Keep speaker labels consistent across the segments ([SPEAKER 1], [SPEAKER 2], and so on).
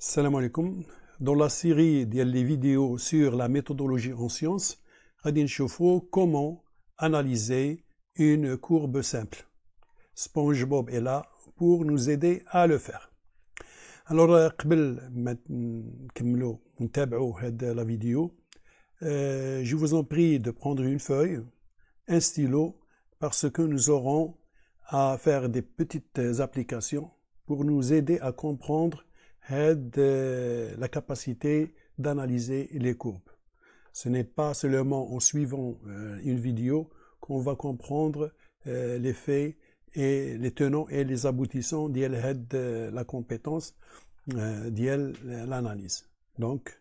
[SPEAKER 1] Salam alaikum. Dans la série des vidéos sur la méthodologie en sciences, Radin Chauffeau, comment analyser une courbe simple. SpongeBob est là pour nous aider à le faire. Alors, قبل euh, de la vidéo, euh, je vous en prie de prendre une feuille, un stylo, parce que nous aurons à faire des petites applications pour nous aider à comprendre aide euh, la capacité d'analyser les courbes. Ce n'est pas seulement en suivant euh, une vidéo qu'on va comprendre euh, les faits et les tenants et les aboutissants de la compétence ديال l'analyse. Donc,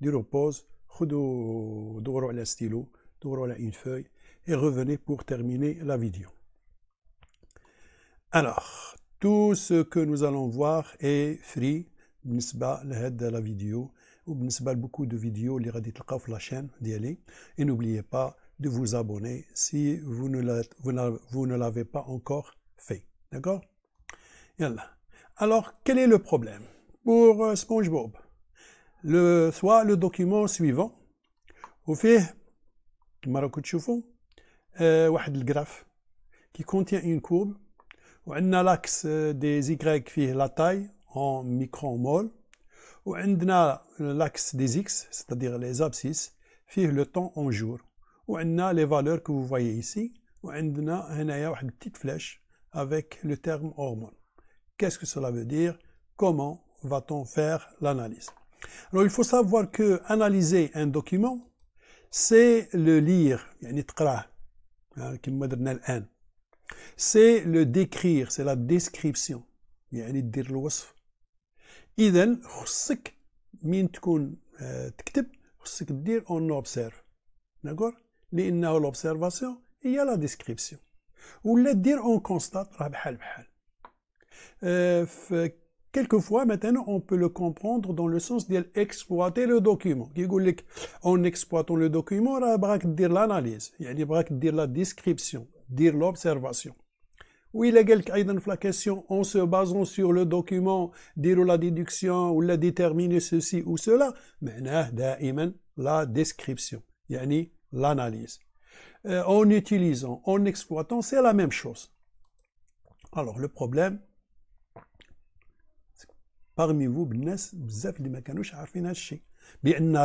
[SPEAKER 1] du repose, دوروا على stylo, دوروا une feuille et revenez pour terminer la vidéo. Alors, tout ce que nous allons voir est free nous sommes à de la vidéo ou nous à beaucoup de vidéos les sur la chaîne d'y aller et n'oubliez pas de vous abonner si vous ne l'avez pas encore fait d'accord alors quel est le problème pour euh, SpongeBob le soit le document suivant au fait maroc de ou euh, qui contient une courbe on a l'axe euh, des y qui est la taille en Ou on a l'axe des x c'est-à-dire les abscisses figure le temps en jour a les valeurs que vous voyez ici on a une petite flèche avec le terme hormone qu'est-ce que cela veut dire comment va-t-on faire l'analyse alors il faut savoir que analyser un document c'est le lire يعني تقراه hein, c'est le décrire c'est la description يعني دير اذا خصك مين تكون on observe. دير اون اوبسيرف داكور لانه لوبسيرفاسيون هي لا ديسكريبسيون On دير اون كونستات Quelquefois, maintenant, on peut le comprendre dans le sens d'exploiter le document. En exploitant le document, on va dire l'analyse, on va dire la description, dire l'observation la question en se basant sur le document, dire la déduction ou la déterminer ceci ou cela, mais la description, yani l'analyse. Euh, en utilisant, en exploitant, c'est la même chose. Alors le problème, parmi vous,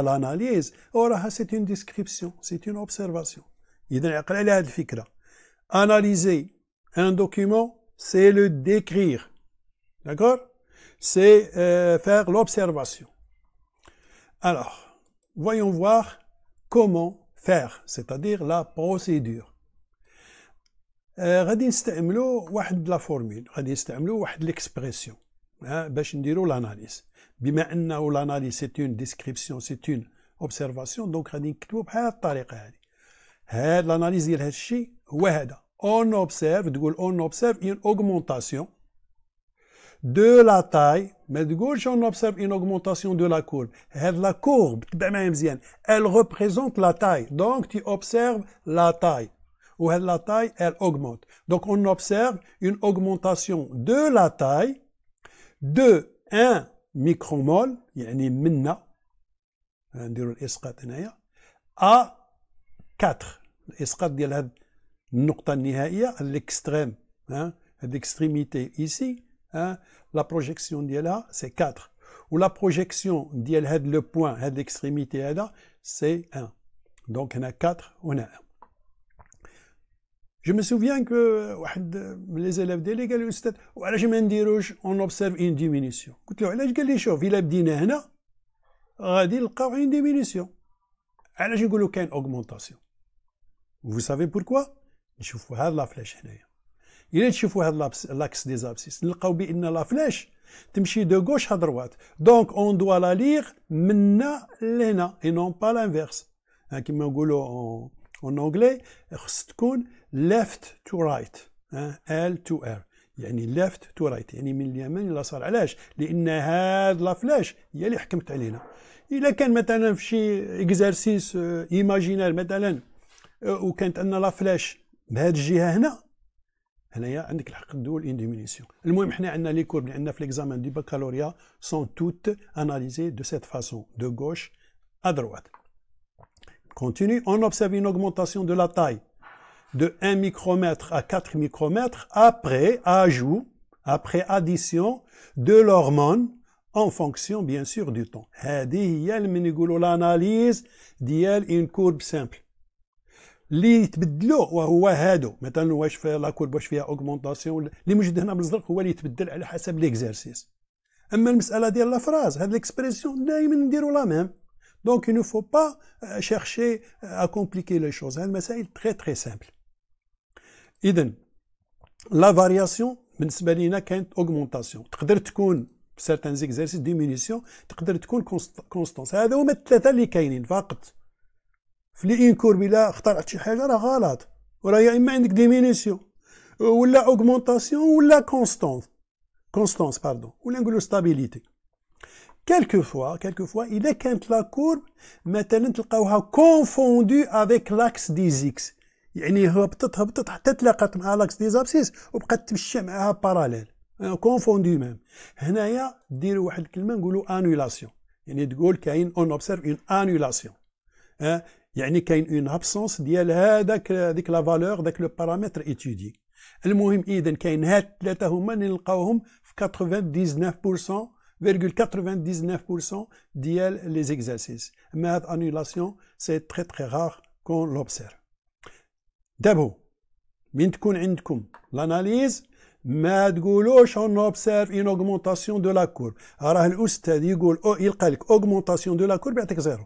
[SPEAKER 1] l'analyse, c'est une description, c'est une observation. Analyser un document, c'est le décrire. D'accord C'est euh, faire l'observation. Alors, voyons voir comment faire, c'est-à-dire la procédure. غادي نستعملوا واحد لا فورمول غادي نستعملوا واحد ليكسبريسيون باش نديروا l'analyse. بما انه l'analyse سي اون ديسكريبسيون سي اون اوبزرفاسيون دونك غادي نكتبوا بحال الطريقه هذه هاد l'analyse ديال هذا الشيء هو هذا on observe, on observe une augmentation de la taille, mais on observe une augmentation de la courbe. La courbe, elle représente la taille. Donc, tu observes la taille. Ou la taille, elle augmente. Donc, on observe une augmentation de la taille de 1 micromol, à 4 la pointe finale, l'extrême, cette hein, extrémité ici, hein, la projection de là, c'est 4. ou La projection de ce point, cette extrémité, c'est 1. Donc, il y a 4, il a 1. Je me souviens que l'un des élèves m'a dit, on observe une diminution. Je lui ai dit, si on le voit ici, on va voir une diminution. Ah, je lui ai dit, augmentation. Vous savez pourquoi نشوفوا هذا لافلاش هنايا الا تشوفوا هذا لاكس دي زابسيس نلقاو بان لافلاش تمشي دو غوش ا دروات دونك اون دوا لا ليغ منا لهنا اي نون با لانفيرس كيما نقولوا اون اونغلي خص تكون ليفت تو رايت ال تو ار يعني ليفت تو رايت يعني من اليمين الى صار علاش لان هاد لافلاش هي اللي حكمت علينا الا كان مثلا في شي اكزرسيس ايماجينير مثلا وكانت عندنا لافلاش بهذه الجهه هنا هنايا عندك الحق تدول اون ديمينيسيون المهم حنا عندنا à droite continue on observe une augmentation de la taille de 1 micromètre à 4 micromètres après ajout après addition de l'hormone en fonction bien sûr du temps C'est ce اللي بنقولوا l'analyse d'une une courbe simple اللي يتبدلوه وهو هادو مثلا واش في لاكورب واش فيها اوغمونطاسيون اللي موجود هنا بالزرق هو اللي يتبدل على حسب ليكزارسيس اما المساله ديال لا فراز هاد ليكسبرسيون دائما نديرو لا ميم دونك il ne faut pas euh, chercher euh, à compliquer les choses هاد المسائل تري تري سامبل اذا لا فارياسيون بالنسبه لينا كانت اوغمونطاسيون تقدر تكون في سيرتان زيكزارسيس ديمينيسيون تقدر تكون كونستونس هذا هما الثلاثه اللي كاينين فقط في كورب بلا اخترعت شي حاجه راه غلط وراه يا اما عندك ديمينيسيون ولا اوغمونطاسيون ولا كونستونس كونستونس باردون ولا نقولوا ستابيليتي كالكو فوا كالكو فوا الا كانت لا كورب مثلا تلقاوها كونفوندو افيك لاكس دي زيكس يعني هبطت هبطت حتى تلاقات مع لاكس دي زابسيس وبقات تمشى معاها باراليل كونفوندو ميم هنايا دير واحد الكلمه نقولوا انولاسيون يعني تقول كاين اون اوبسيرف اون انولاسيون يعني كاين اون ابسونس ديال هذاك هذيك لا فالور ذاك لو بارامتر ايتيدي المهم اذا كاين هاد الثلاثه هما اللي نلقاوهم في 99% 99% ديال لي زيكزارسيس اما هاد انولاسيون سي تري تري غار كون لوبسير دابا من تكون عندكم لاناليز ما تقولوش اون اوبسيرف اون اوغمونطاسيون دو لا كورب راه الاستاذ يقول او يلقى لك اوغمونطاسيون دو لا كورب يعطيك زيرو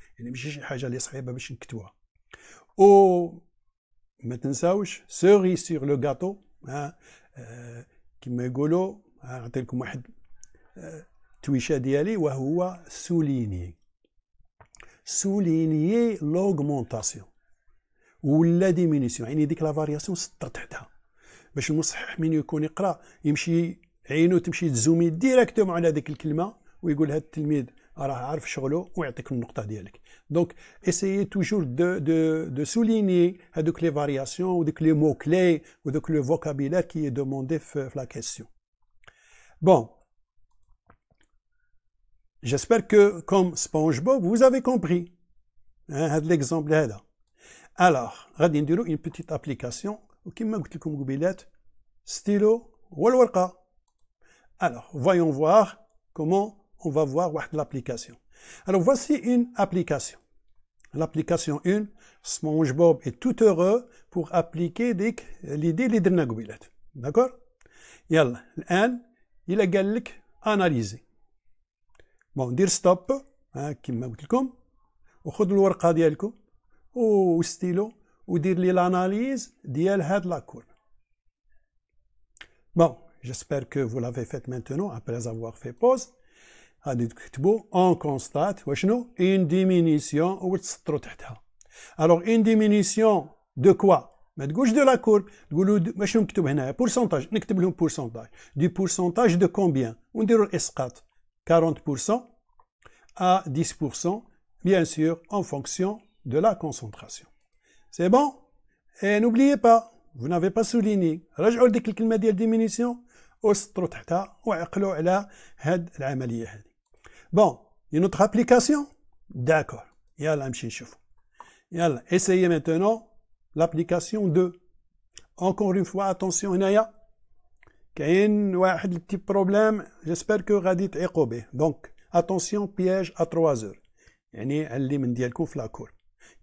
[SPEAKER 1] يعني ماشي شي حاجه اللي صعيبه باش نكتبوها او ما تنساوش سوري سور لو غاتو آه، كما يقولوا نعطي لكم واحد التويشه آه، ديالي وهو سوليني سوليني لوغمونطاسيون ولا ديمينيسيون يعني ديك لا فارياسيون سطر تحتها باش المصحح من يكون يقرا يمشي عينو تمشي تزومي ديريكتوم على ديك الكلمه ويقول هذا التلميذ Donc, essayez toujours de souligner les variations ou les mots-clés ou le vocabulaire qui est demandé dans la question. Bon, j'espère que, comme SpongeBob, vous avez compris hein, l'exemple là. Alors, va faire une petite application qui m'a un Stylo, Alors, voyons voir comment on va voir l'application. Alors voici une application. L'application 1, SpongeBob est tout heureux pour appliquer l'idée اللي درنا قبيلات. D'accord يلا الآن إلا Bon, لك je dire stop ستوب hein, كما ou لكم وخذ ou le stylo. ou dire l'analyse ديال la courbe. Bon, j'espère que vous l'avez fait maintenant après avoir fait pause. غادي تكتبوا اون كونستات وشنو اون ديمينيسيون وتسطروا تحتها الوغ اون ديمينيسيون دو كوا ما تقولش دو لا كورب تقولوا واش نكتب هنايا بورسونتاج نكتب لهم بورسونتاج دي بورسونتاج دو كومبيان ونديروا الاسقاط 40% à 10%, bien sûr, en fonction de la concentration. C'est bon Et n'oubliez pas, vous n'avez pas souligné, رجعوا لديك الكلمة ديال diminution وسطروا تحتها وعقلوا على هاد العملية هذه. Bon, une autre application? D'accord. Yalla, y essayez maintenant l'application 2. Encore une fois, attention, il y a un petit problème. J'espère que Radit est Donc, attention, piège à 3 heures. Yanni, elle le m'en dialko flakour.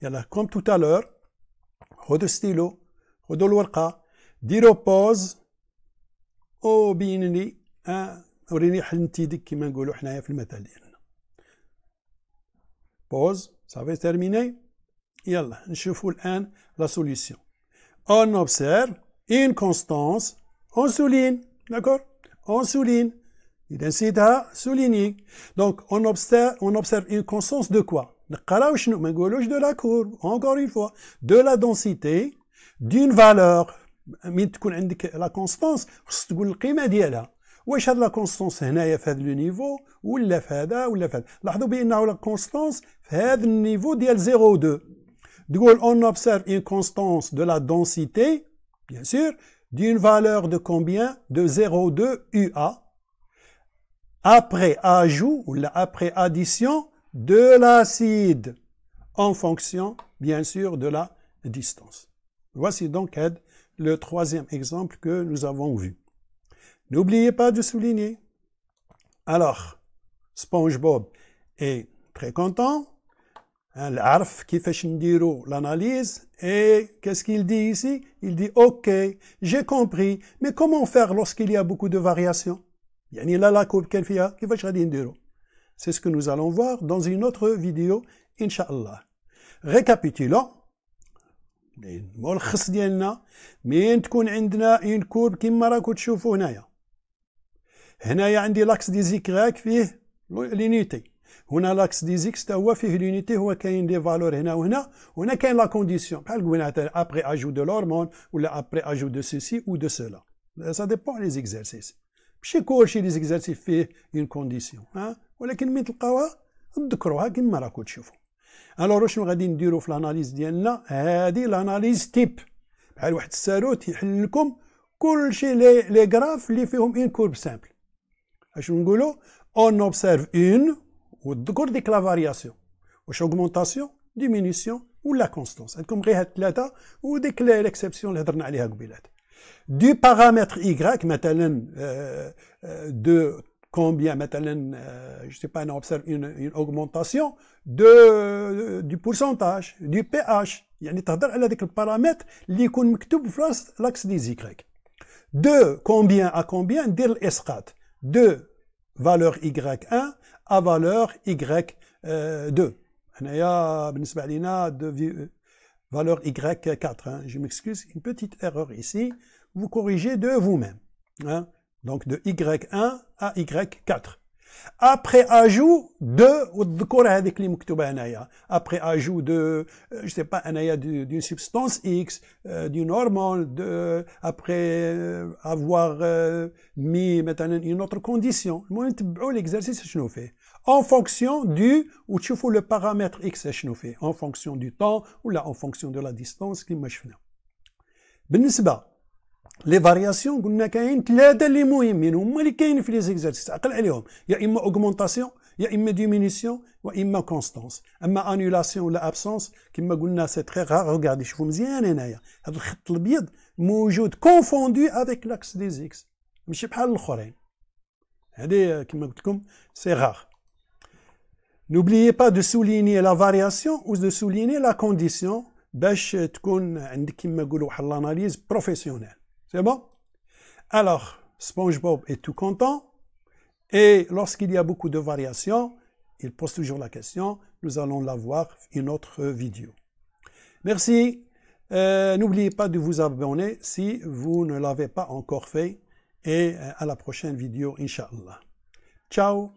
[SPEAKER 1] la comme tout à l'heure, hod stylo, hod l'ouarqa, dire pause, au binli, وريني حنت يدك كما نقولوا حنايا في المثل ديالنا بوز صافي تيرميني يلا نشوفوا الان لا سوليسيون اون اوبسيرف ان كونستانس اون سولين داكور اون سولين اذا نسيتها سوليني دونك اون اوبسيرف اون اوبسيرف ان كونستانس دو كوا نقراو شنو ما نقولوش دو لا كورب اونكور اون فوا دو لا دونسيتي دون فالور من تكون عندك لا كونستانس خص تقول القيمه ديالها واش هاد ce كونستونس هنايا في هذا ce niveau, ou là, ولا Là, هذا لاحظوا بانه constance, كونستونس في niveau niveau, ديال 0.2 Donc, on observe une constance de la densité, bien sûr, d'une valeur de combien De 0,2 UA. Après ajout ou après addition de l'acide en fonction, bien sûr, de la distance. Voici donc le troisième exemple que nous avons vu. N'oubliez pas de souligner. Alors, SpongeBob est très content. Hein, l'arf qui fait l'analyse et qu'est-ce qu'il dit ici Il dit OK, j'ai compris, mais comment faire lorsqu'il y a beaucoup de variations C'est ce que nous allons voir dans une autre vidéo, Inch'Allah. Récapitulons, هنايا عندي لاكس دي غاك فيه لينيتي هنا لاكس دي زيكس تا هو فيه لينيتي هو كاين دي فالور هنا وهنا وهنا كاين لا كونديسيون بحال قلنا ابري اجو دو لورمون ولا ابري اجو دو سيسي او دو سولا سا ديبون لي زيكزارسيس ماشي كلشي لي زيكزارسيس فيه اون كونديسيون ها ولكن من تلقاوها تذكروها كيما راكم تشوفوا الوغ شنو غادي نديرو في الاناليز ديالنا هادي الاناليز تيب بحال واحد الساروت يحل لكم كلشي لي لي غراف اللي فيهم اون كورب سامبل On observe une, ou deux quoi, de la variation. Ou de diminution, ou la constance. Et comme on dit, ou de l'exception, on va dire que c'est y paramètre Y, euh, euh, de combien, euh, je ne sais pas, on observe une augmentation, du pourcentage, du pH. Il y a des paramètres qui sont en l'axe des Y. De combien à combien, de l'escad de valeur Y1 à valeur Y2 valeur Y4 je m'excuse une petite erreur ici vous corrigez de vous-même hein. donc de Y1 à Y4 après ajout de, ou de وتذكر هذيك اللي مكتوبة هنايا. Après ajout de, euh, je sais pas, هنايا d'une substance X, euh, du normal de, après euh, avoir mis maintenant une autre condition. المهم تبعوا oh, l'exercice شنو فيه. En fonction du, ou tu le paramètre X شنو فيه. En fonction du temps, ou là, en fonction de la distance, كيما شفنا. بالنسبة لي فارياسيون قلنا كاين ثلاثه اللي مهمين هما اللي كاينين في لي زيكزارسيس عقل عليهم يا اما اوغمونطاسيون يا اما ديمينيسيون واما كونستونس اما انولاسيون ولا ابسونس كما قلنا سي تري غار ريغاردي شوفوا مزيان هنايا هذا الخط الابيض موجود كونفوندو افيك لاكس دي زيكس ماشي بحال الاخرين هذه كما قلت لكم سي غار N'oubliez pas de souligner la variation ou de souligner la condition باش تكون عندك كما نقولوا واحد الاناليز بروفيسيونيل C'est bon Alors, SpongeBob est tout content. Et lorsqu'il y a beaucoup de variations, il pose toujours la question. Nous allons la voir une autre vidéo. Merci. Euh, n'oubliez pas de vous abonner si vous ne l'avez pas encore fait. Et euh, à la prochaine vidéo, Inch'Allah. Ciao